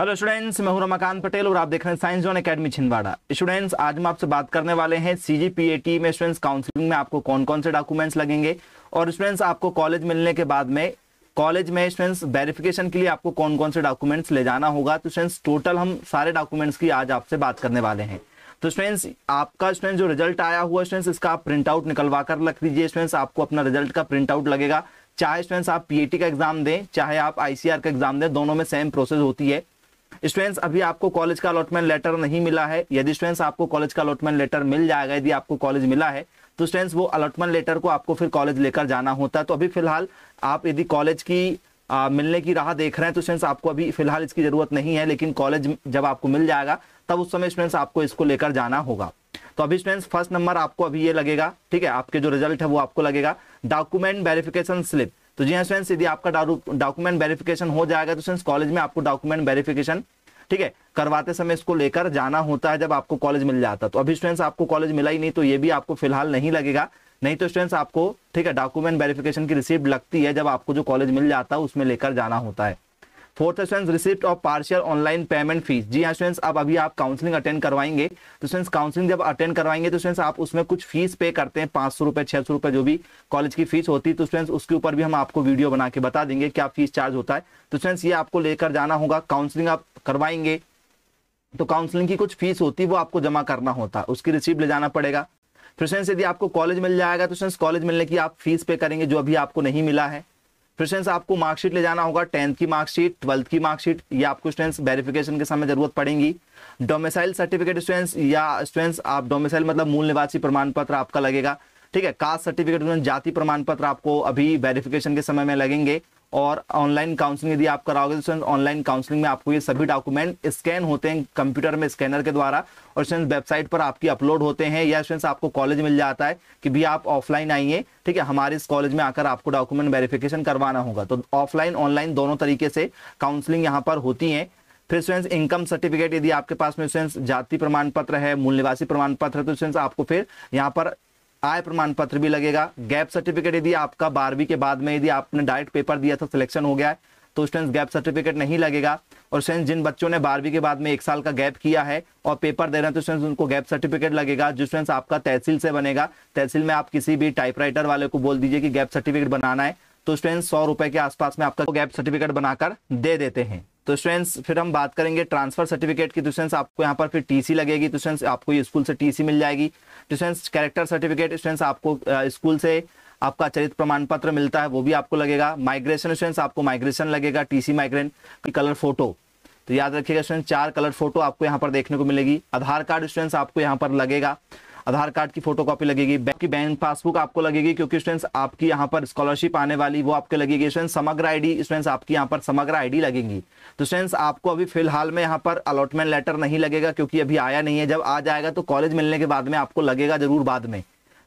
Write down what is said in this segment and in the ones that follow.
hello students मैं हूं रमाकांत पटेल और आप देख रहे हैं science zone academy Chhindwara students आज हम आपसे बात करने वाले हैं सीजीपीएटी में स्टूडेंट्स काउंसलिंग में आपको कौन कौन से डॉक्यूमेंट्स लगेंगे और स्टूडेंट्स आपको कॉलेज मिलने के बाद में कॉलेज में स्टूडेंट्स वेरिफिकेशन के लिए आपको कौन कौन से डॉक्यूमेंट्स ले जाना होगा तो स्टूडेंट्स टोटल हम सारे डॉक्यूमेंट्स की आज आपसे बात करने वाले हैं तो स्टूडेंट्स आपका स्टूडेंट जो रिजल्ट आया हुआ स्टूडेंट्स इसका आप प्रिंट आउट निकलवा कर रख दीजिए स्टूडेंट्स आपको अपना रिजल्ट का प्रिंट आउट लगेगा चाहे स्टूडेंट्स आप पीएटी का एग्जाम दें चाहे आप आईसीआर का एग्जाम दें दोनों में सेम प्रोसेस होती है स्टूडेंट्स अभी आपको कॉलेज का अलॉटमेंट लेटर नहीं मिला है यदि स्टूडेंट्स आपको कॉलेज का अलॉटमेंट लेटर मिल जाएगा यदि आपको कॉलेज मिला है तो स्टूडेंट्स वो अलॉटमेंट लेटर को आपको फिर कॉलेज लेकर जाना होता है तो अभी फिलहाल आप यदि कॉलेज की आ, मिलने की राह देख रहे हैं तो स्टूडेंट्स आपको अभी फिलहाल इसकी जरूरत नहीं है लेकिन कॉलेज जब आपको मिल जाएगा तब उस समय स्टूडेंट्स आपको इसको लेकर जाना होगा तो अभी स्टूडेंट्स फर्स्ट नंबर आपको अभी ये लगेगा ठीक है आपके जो रिजल्ट है वो आपको लगेगा डॉक्यूमेंट वेरिफिकेशन स्लिप तो जी हाँ स्टूडेंट्स यदि आपका डॉक्यूमेंट वेरिफिकेशन हो जाएगा तो स्टूडेंट्स कॉलेज में आपको डॉक्यूमेंट वेरिफिकेशन ठीक है करवाते समय इसको लेकर जाना होता है जब आपको कॉलेज मिल जाता तो अभी स्टूडेंट्स आपको कॉलेज मिला ही नहीं तो ये भी आपको फिलहाल नहीं लगेगा नहीं तो स्टूडेंट्स आपको ठीक है डॉक्यूमेंट वेरिफिकेशन की रिसिप्ट लगती है जब आपको जो कॉलेज मिल जाता है उसमें लेकर जाना होता है fourth student receipt of partial online payment fees जी हाँ स्टूडेंट्स अब अभी आप काउंसलिंग अटेंड करवाएंगे तो स्टूडेंट्स काउंसलिंग जब अटेंड करवाएंगे तो स्टूडेंट्स आप उसमें कुछ फीस पे करते हैं पांच सौ रुपए छह सौ रुपए जो भी कॉलेज की फीस होती है तो स्टूडेंट्स उसके ऊपर भी हम आपको वीडियो बना के बता देंगे क्या फीस चार्ज होता है तो स्टूडेंट्स ये आपको लेकर जाना होगा काउंसलिंग आप करवाएंगे तो काउंसलिंग की कुछ फीस होती है वो आपको जमा करना होता है उसकी रिसिप्ट ले जाना पड़ेगा फिर स्टूडेंट्स यदि आपको कॉलेज मिल जाएगा तो स्टूडेंट्स कॉलेज मिलने की आप फीस पे करेंगे जो अभी आपको नहीं मिला है फ्रेंड्स आपको मार्कशीट ले जाना होगा टेंथ की मार्कशीट ट्वेल्थ की मार्कशीट ये आपको स्टूडेंट्स वेरिफिकेशन के समय जरूरत पड़ेगी डोमिसाइल सर्टिफिकेट स्टूडेंट्स या स्टूडेंट्स आप डोमिसाइल मतलब मूल निवासी प्रमाण पत्र आपका लगेगा ठीक है कास्ट सर्टिफिकेट जाति प्रमाण पत्र आपको अभी वेरिफिकेशन के समय में लगेंगे और ऑनलाइन काउंसलिंग यदि आप कराओगे तो स्टूडेंट ऑनलाइन काउंसलिंग में आपको ये सभी डॉक्यूमेंट स्कैन होते हैं कंप्यूटर में स्कैनर के द्वारा और स्टूडेंट वेबसाइट पर आपकी अपलोड होते हैं या स्टूडेंट्स आपको कॉलेज मिल जाता है कि भी आप ऑफलाइन आइए ठीक है हमारे इस कॉलेज में आकर आपको डॉक्यूमेंट वेरिफिकेशन करवाना होगा तो ऑफलाइन ऑनलाइन दोनों तरीके से काउंसलिंग यहाँ पर होती है फिर स्टूडेंट्स इनकम सर्टिफिकेट यदि आपके पास में स्टूडेंट्स जाति प्रमाण पत्र है मूल निवासी प्रमाण पत्र है तो स्टूडेंट्स आपको फिर यहाँ पर आय प्रमाण पत्र भी लगेगा गैप सर्टिफिकेट यदि आपका बारहवीं के बाद में यदि आपने डायरेक्ट पेपर दिया था सिलेक्शन हो गया है तो स्टूडेंट्स गैप सर्टिफिकेट नहीं लगेगा और स्टूडेंट्स जिन बच्चों ने बारहवीं के बाद में एक साल का गैप किया है और पेपर दे रहे हैं तो स्टूडेंट्स उनको गैप सर्टिफिकेट लगेगा जो स्टूडेंट्स आपका तहसील से बनेगा तहसील में आप किसी भी टाइपराइटर वाले को बोल दीजिए कि गैप सर्टिफिकेट बनाना है तो स्टूडेंट्स सौ रुपए के आसपास में आपका गैप सर्टिफिकेट बनाकर दे देते हैं तो स्टूडेंट्स फिर हम बात करेंगे ट्रांसफर सर्टिफिकेट की तो स्टूडेंट्स आपको यहाँ पर फिर टीसी लगेगी तो स्टूडेंट्स आपको स्कूल से टीसी मिल जाएगी तो स्टूडेंट्स कैरेक्टर सर्टिफिकेट स्टूडेंट्स आपको स्कूल से आपका चरित्र प्रमाण पत्र मिलता है वो भी आपको लगेगा माइग्रेशन स्टूडेंट्स आपको माइग्रेशन लगेगा टीसी माइग्रेन कलर फोटो तो याद रखिएगा स्टूडेंट्स चार कलर फोटो आपको यहाँ पर देखने को मिलेगी आधार कार्ड स्टूडेंट्स आपको यहाँ पर लगेगा आधार कार्ड की फोटो कॉपी लगेगी बैंक की बैंक पासबुक आपको लगेगी क्योंकि स्टूडेंट्स आपकी यहाँ पर स्कॉलरशिप आने वाली वो आपके लगेगी स्टूडेंट्स समग्र आईडी स्टूडेंट्स आपकी यहाँ पर समग्र आईडी लगेगी तो स्टूडेंट्स आपको अभी फिलहाल में यहाँ पर अलॉटमेंट लेटर नहीं लगेगा क्योंकि अभी आया नहीं है जब आ जाएगा तो कॉलेज मिलने के बाद में आपको लगेगा जरूर बाद में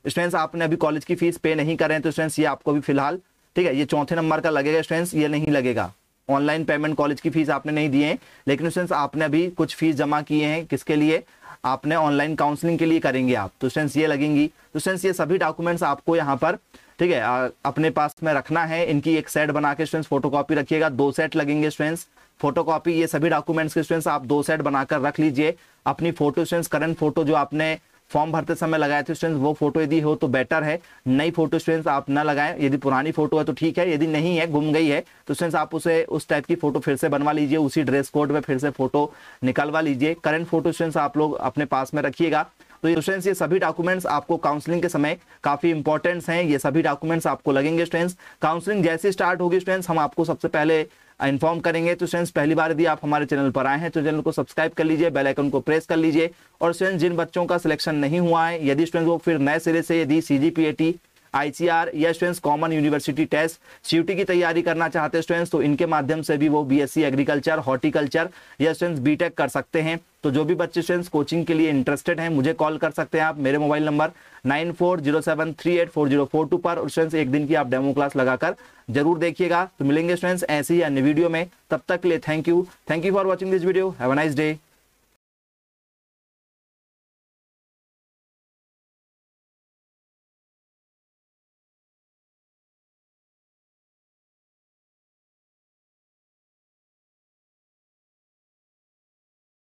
स्टूडेंट्स आपने अभी कॉलेज की फीस पे नहीं करें तो स्टूडेंट्स ये आपको अभी फिलहाल ठीक है ये चौथे नंबर का लगेगा स्टूडेंट्स ये नहीं लगेगा ऑनलाइन पेमेंट कॉलेज की फीस आपने नहीं दिए हैं लेकिन स्टूडेंट्स आपने अभी कुछ फीस जमा किए हैं किसके लिए आपने ऑनलाइन काउंसलिंग के लिए करेंगे आप तो सेंस ये लगेंगी तो सेंस ये सभी डॉक्यूमेंट्स आपको यहाँ पर ठीक है अपने पास में रखना है इनकी एक सेट बना के स्टूडेंट्स फोटोकॉपी रखिएगा दो सेट लगेंगे स्टूडेंट्स फोटोकॉपी ये सभी डॉक्यूमेंट्स के स्टूडेंट्स आप दो सेट बनाकर रख लीजिए अपनी फोटो स्टूडेंट्स करंट फोटो जो आपने फॉर्म भरते समय लगाए थे स्टूडेंट्स वो फोटो यदि हो तो बेटर है नई फोटो स्टूडेंट्स आप ना लगाएं यदि पुरानी फोटो है तो ठीक है यदि नहीं है गुम गई है तो स्टूडेंट्स आप उसे उस टाइप की फोटो फिर से बनवा लीजिए उसी ड्रेस कोड में फिर से फोटो निकलवा लीजिए करंट फोटो स्टूडेंट्स आप लोग अपने पास में रखिएगा तो स्टूडेंट्स ये सभी डॉक्यूमेंट्स आपको काउंसलिंग के समय काफी इंपॉर्टेंट्स हैं ये सभी डॉक्यूमेंट्स आपको लगेंगे स्टूडेंट्स काउंसलिंग जैसे स्टार्ट होगी स्टूडेंट्स हम आपको सबसे पहले इन्फॉर्म करेंगे तो स्वयं पहली बार यदि आप हमारे चैनल पर आए हैं तो चैनल को सब्सक्राइब कर लीजिए बेल आइकन को प्रेस कर लीजिए और स्वयं जिन बच्चों का सिलेक्शन नहीं हुआ है यदि स्टूडेंट्स वो फिर नए सिरे से यदि सी जी आईसीआर या students common university test CUET की तैयारी करना चाहते हैं स्टूडेंट्स तो इनके माध्यम से भी वो बीएससी एग्रीकल्चर हॉर्टिकल्चर या स्टूडेंट्स बीटेक कर सकते हैं तो जो भी बच्चे स्टूडेंट्स कोचिंग के लिए इंटरेस्टेड हैं मुझे कॉल कर सकते हैं आप मेरे mobile number nine four zero seven three eight four zero four two पर और स्टूडेंट्स एक दिन की आप डेमो क्लास लगाकर जरूर देखिएगा तो मिलेंगे स्टूडेंट्स ऐसे ही अन्य वीडियो में तब तक के लिए thank you thank you for watching this video have a nice day